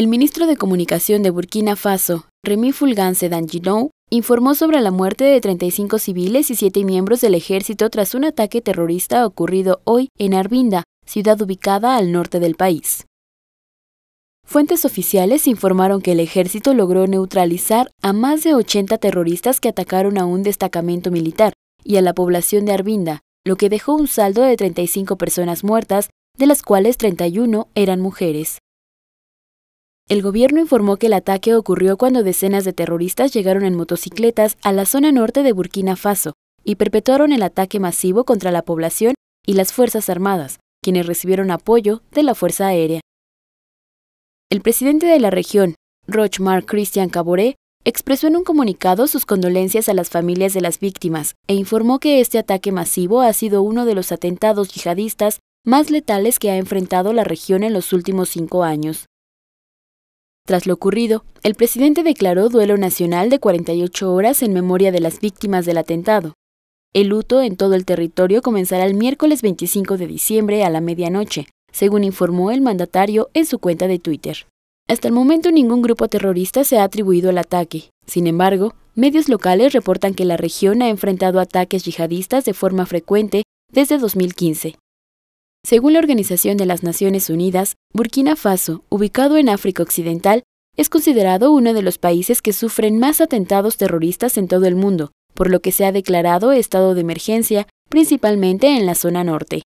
El ministro de Comunicación de Burkina Faso, Remy Fulgance Danginou, informó sobre la muerte de 35 civiles y 7 miembros del ejército tras un ataque terrorista ocurrido hoy en Arbinda, ciudad ubicada al norte del país. Fuentes oficiales informaron que el ejército logró neutralizar a más de 80 terroristas que atacaron a un destacamento militar y a la población de Arbinda, lo que dejó un saldo de 35 personas muertas, de las cuales 31 eran mujeres. El gobierno informó que el ataque ocurrió cuando decenas de terroristas llegaron en motocicletas a la zona norte de Burkina Faso y perpetuaron el ataque masivo contra la población y las Fuerzas Armadas, quienes recibieron apoyo de la Fuerza Aérea. El presidente de la región, Rochmar Christian Caboré, expresó en un comunicado sus condolencias a las familias de las víctimas e informó que este ataque masivo ha sido uno de los atentados yihadistas más letales que ha enfrentado la región en los últimos cinco años. Tras lo ocurrido, el presidente declaró duelo nacional de 48 horas en memoria de las víctimas del atentado. El luto en todo el territorio comenzará el miércoles 25 de diciembre a la medianoche, según informó el mandatario en su cuenta de Twitter. Hasta el momento ningún grupo terrorista se ha atribuido al ataque. Sin embargo, medios locales reportan que la región ha enfrentado ataques yihadistas de forma frecuente desde 2015, según la Organización de las Naciones Unidas, Burkina Faso, ubicado en África Occidental, es considerado uno de los países que sufren más atentados terroristas en todo el mundo, por lo que se ha declarado estado de emergencia, principalmente en la zona norte.